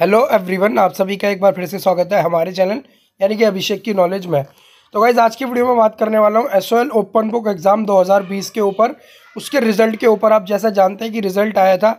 hello everyone आप सभी का एक बार फिर से स्वागत है हमारे चैनल यानी कि अभिषेक की नॉलेज में तो गाइज आज की वीडियो में बात करने वाला हूँ एस ओपन बुक एग्ज़ाम 2020 के ऊपर उसके रिजल्ट के ऊपर आप जैसा जानते हैं कि रिजल्ट आया था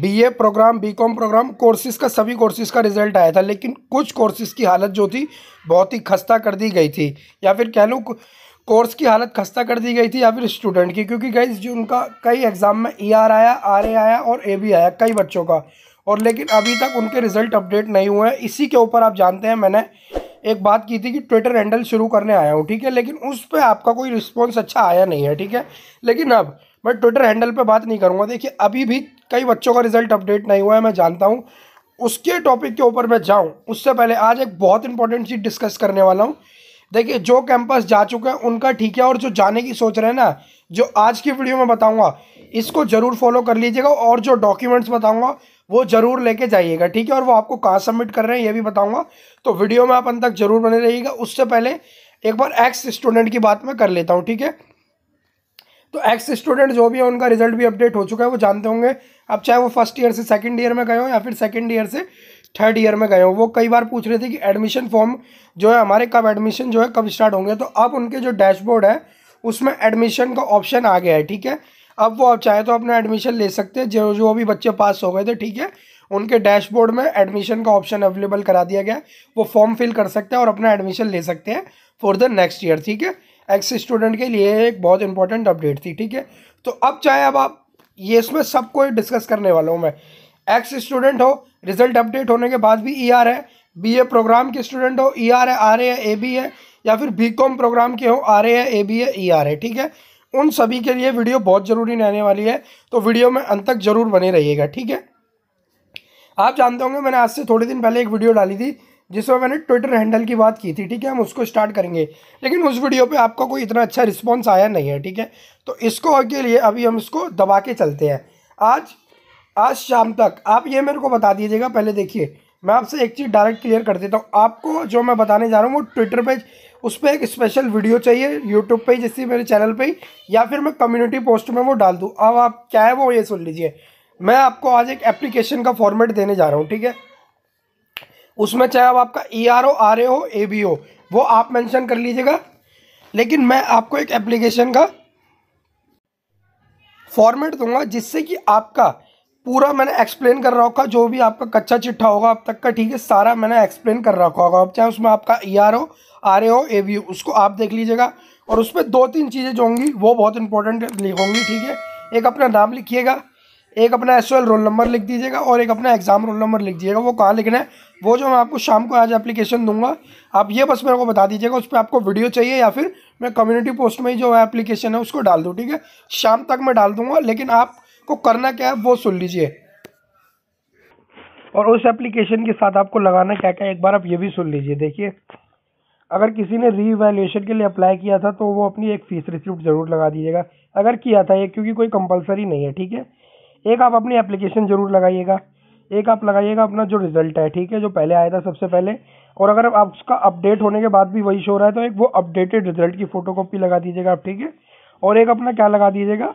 BA programme BCom programme courses का सभी कोर्सेज़ का रिजल्ट आया था लेकिन कुछ कोर्सेज़ की हालत जो थी बहुत ही खस्ता कर दी गई थी या फिर कह लूँ कोर्स की हालत खस्ता कर दी गई थी या फिर स्टूडेंट की क्योंकि गाइज जो उनका कई एग्ज़ाम में ई e आया आर आया और ए आया कई बच्चों का और लेकिन अभी तक उनके रिजल्ट अपडेट नहीं हुए हैं इसी के ऊपर आप जानते हैं मैंने एक बात की थी कि ट्विटर हैंडल शुरू करने आया हूँ ठीक है लेकिन उस पर आपका कोई रिस्पॉन्स अच्छा आया नहीं है ठीक है लेकिन अब मैं ट्विटर हैंडल पर बात नहीं करूँगा देखिए अभी भी कई बच्चों का रिजल्ट अपडेट नहीं हुआ है मैं जानता हूँ उसके टॉपिक के ऊपर मैं जाऊँ उससे पहले आज एक बहुत इंपॉर्टेंट चीज़ डिस्कस करने वाला हूँ देखिए जो कैंपस जा चुके हैं उनका ठीक है और जो जाने की सोच रहे हैं ना जो आज की वीडियो में बताऊंगा इसको ज़रूर फॉलो कर लीजिएगा और जो डॉक्यूमेंट्स बताऊंगा वो ज़रूर लेके जाइएगा ठीक है और वो आपको कहाँ सबमिट कर रहे हैं ये भी बताऊंगा तो वीडियो में आप अंत तक जरूर बने रहिएगा उससे पहले एक बार एक्स स्टूडेंट की बात मैं कर लेता हूँ ठीक है तो एक्स स्टूडेंट जो भी है उनका रिजल्ट भी अपडेट हो चुका है वो जानते होंगे अब चाहे वो फर्स्ट ईयर से सेकेंड ईयर में गए हो या फिर सेकेंड ईयर से थर्ड ईयर में गए हो वो कई बार पूछ रहे थे कि एडमिशन फॉर्म जो है हमारे कब एडमिशन जो है कब स्टार्ट होंगे तो अब उनके जो डैशबोर्ड है उसमें एडमिशन का ऑप्शन आ गया है ठीक है अब वो आप चाहे तो अपना एडमिशन ले सकते हैं जो जो अभी बच्चे पास हो गए थे ठीक है उनके डैशबोर्ड में एडमिशन का ऑप्शन अवेलेबल करा दिया गया है वो फॉर्म फिल कर सकते हैं और अपना एडमिशन ले सकते हैं फॉर द नेक्स्ट ईयर ठीक है एक्स स्टूडेंट के लिए एक बहुत इंपॉर्टेंट अपडेट थी ठीक है तो अब चाहे अब आप ये इसमें सब कोई डिस्कस करने वाला हूँ मैं एक्स स्टूडेंट हो रिजल्ट अपडेट होने के बाद भी ई e आर है बी ए प्रोग्राम के स्टूडेंट हो ई e आर है आर है ए बी है या फिर बी कॉम प्रोग्राम के हो आर है ए बी है ई आर है ठीक है उन सभी के लिए वीडियो बहुत ज़रूरी रहने वाली है तो वीडियो में अंत तक ज़रूर बने रहिएगा ठीक है आप जानते होंगे मैंने आज से थोड़े दिन पहले एक वीडियो डाली थी जिसमें मैंने ट्विटर हैंडल की बात की थी ठीक है हम उसको स्टार्ट करेंगे लेकिन उस वीडियो पे आपका कोई इतना अच्छा रिस्पांस आया नहीं है ठीक है तो इसको के लिए अभी हम इसको दबा के चलते हैं आज आज शाम तक आप ये मेरे को बता दीजिएगा पहले देखिए मैं आपसे एक चीज़ डायरेक्ट क्लियर कर देता हूँ आपको जो मैं बताने जा रहा हूँ वो ट्विटर पेज उस पर पे एक स्पेशल वीडियो चाहिए यूट्यूब पे जैसे मेरे चैनल पे ही या फिर मैं कम्युनिटी पोस्ट में वो डाल दूँ अब आप क्या है वो ये सुन लीजिए मैं आपको आज एक एप्लीकेशन का फॉर्मेट देने जा रहा हूँ ठीक है उसमें चाहे अब आपका E R O R A हो ए बी हो वो आप मेंशन कर लीजिएगा लेकिन मैं आपको एक एप्लीकेशन का फॉर्मेट दूंगा जिससे कि आपका पूरा मैंने एक्सप्लेन कर रखा जो भी आपका कच्चा चिट्ठा होगा अब तक का ठीक है सारा मैंने एक्सप्लेन कर रखा होगा अब चाहे उसमें आपका ई e आर हो आर ए हो ए वी उसको आप देख लीजिएगा और उसमें दो तीन चीज़ें जो होंगी वो बहुत इंपॉर्टेंट होंगी ठीक है एक अपना नाम लिखिएगा एक अपना एस रोल नंबर लिख दीजिएगा और एक अपना एग्ज़ाम रोल नंबर लिख दीजिएगा वो कहाँ लिखना है वो जो मैं आपको शाम को आज एप्लीकेशन दूंगा आप ये बस मेरे को बता दीजिएगा उस पर आपको वीडियो चाहिए या फिर मैं कम्युनिटी पोस्ट में ही जो एप्लीकेशन है उसको डाल दूँ ठीक है शाम तक मैं डाल दूँगा लेकिन आप आपको करना क्या है वो सुन लीजिए और उस एप्लीकेशन के साथ आपको लगाना क्या क्या एक बार आप ये भी सुन लीजिए देखिए अगर किसी ने रीवैल्यूएशन के लिए अप्लाई किया था तो वो अपनी एक फ़ीस रिसिप्ट ज़रूर लगा दीजिएगा अगर किया था ये क्योंकि कोई कंपलसरी नहीं है ठीक है एक आप अपनी एप्लीकेशन ज़रूर लगाइएगा एक आप लगाइएगा अपना जो रिज़ल्ट है ठीक है जो पहले आया था सबसे पहले और अगर आप उसका अपडेट होने के बाद भी वही शो रहा है तो एक वो अपडेटेड रिज़ल्ट की फ़ोटो लगा दीजिएगा आप ठीक है और एक अपना क्या लगा दीजिएगा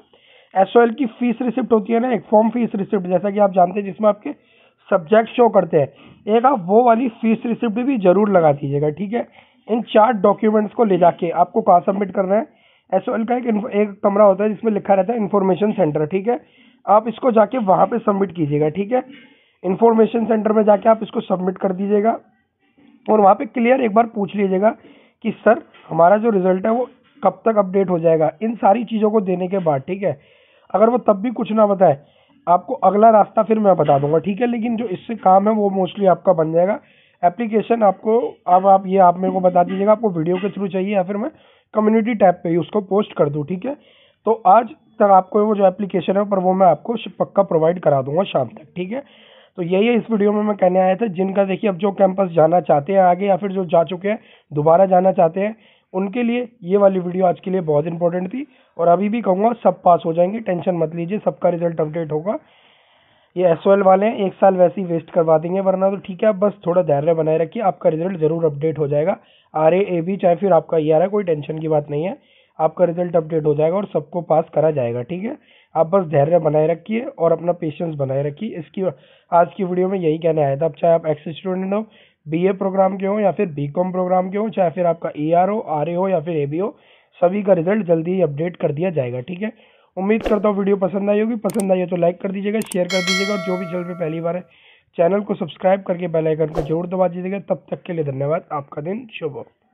एस की फीस रिसिप्ट होती है ना एक फॉर्म फीस रिसिप्ट जैसा कि आप जानते हैं जिसमें आपके सब्जेक्ट शो करते हैं एक आप वो वाली फीस रिसिप्ट भी जरूर लगा दीजिएगा ठीक है इन चार डॉक्यूमेंट्स को ले जाके आपको कहाँ सबमिट करना है एस का एक एक कमरा होता है जिसमें लिखा रहता है इन्फॉर्मेशन सेंटर ठीक है आप इसको जाके वहाँ पे सबमिट कीजिएगा ठीक है इन्फॉर्मेशन सेंटर में जाके आप इसको सबमिट कर दीजिएगा और वहाँ पे क्लियर एक बार पूछ लीजिएगा कि सर हमारा जो रिजल्ट है वो कब तक अपडेट हो जाएगा इन सारी चीज़ों को देने के बाद ठीक है अगर वो तब भी कुछ ना बताए आपको अगला रास्ता फिर मैं बता दूंगा ठीक है लेकिन जो इससे काम है वो मोस्टली आपका बन जाएगा एप्लीकेशन आपको अब आप ये आप मेरे को बता दीजिएगा आपको वीडियो के थ्रू चाहिए या फिर मैं कम्युनिटी टैब पे ही उसको पोस्ट कर दूँ ठीक है तो आज तक आपको वो जो एप्लीकेशन है पर वो मैं आपको पक्का प्रोवाइड करा दूंगा शाम तक ठीक है तो यही है इस वीडियो में मैं कहने आया था जिनका देखिए अब जो कैंपस जाना चाहते हैं आगे या फिर जो जा चुके हैं दोबारा जाना चाहते हैं उनके लिए ये वाली वीडियो आज के लिए बहुत इंपॉर्टेंट थी और अभी भी कहूँगा सब पास हो जाएंगे टेंशन मत लीजिए सबका रिजल्ट अपडेट होगा ये एस वाले हैं एक साल वैसे ही वेस्ट करवा देंगे वरना तो ठीक है आप बस थोड़ा धैर्य बनाए रखिए आपका रिजल्ट ज़रूर अपडेट हो जाएगा आर ए ए बी चाहे फिर आपका ये आ रहा है कोई टेंशन की बात नहीं है आपका रिजल्ट अपडेट हो जाएगा और सबको पास करा जाएगा ठीक है आप बस धैर्य बनाए रखिए और अपना पेशेंस बनाए रखिए इसकी आज की वीडियो में यही कहना आया था अब चाहे आप एक्स स्टूडेंट हो बीए प्रोग्राम के हों या फिर बीकॉम प्रोग्राम के हों चाहे फिर आपका ए आर हो आर हो या फिर ए बी हो सभी का रिजल्ट जल्दी ही अपडेट कर दिया जाएगा ठीक है उम्मीद करता हूँ वीडियो पसंद आई होगी पसंद आई हो तो लाइक कर दीजिएगा शेयर कर दीजिएगा और जो भी चल पे पहली बार है चैनल को सब्सक्राइब करके बेल आइकन को जरूर दबा दीजिएगा तब तक के लिए धन्यवाद आपका दिन शुभ हो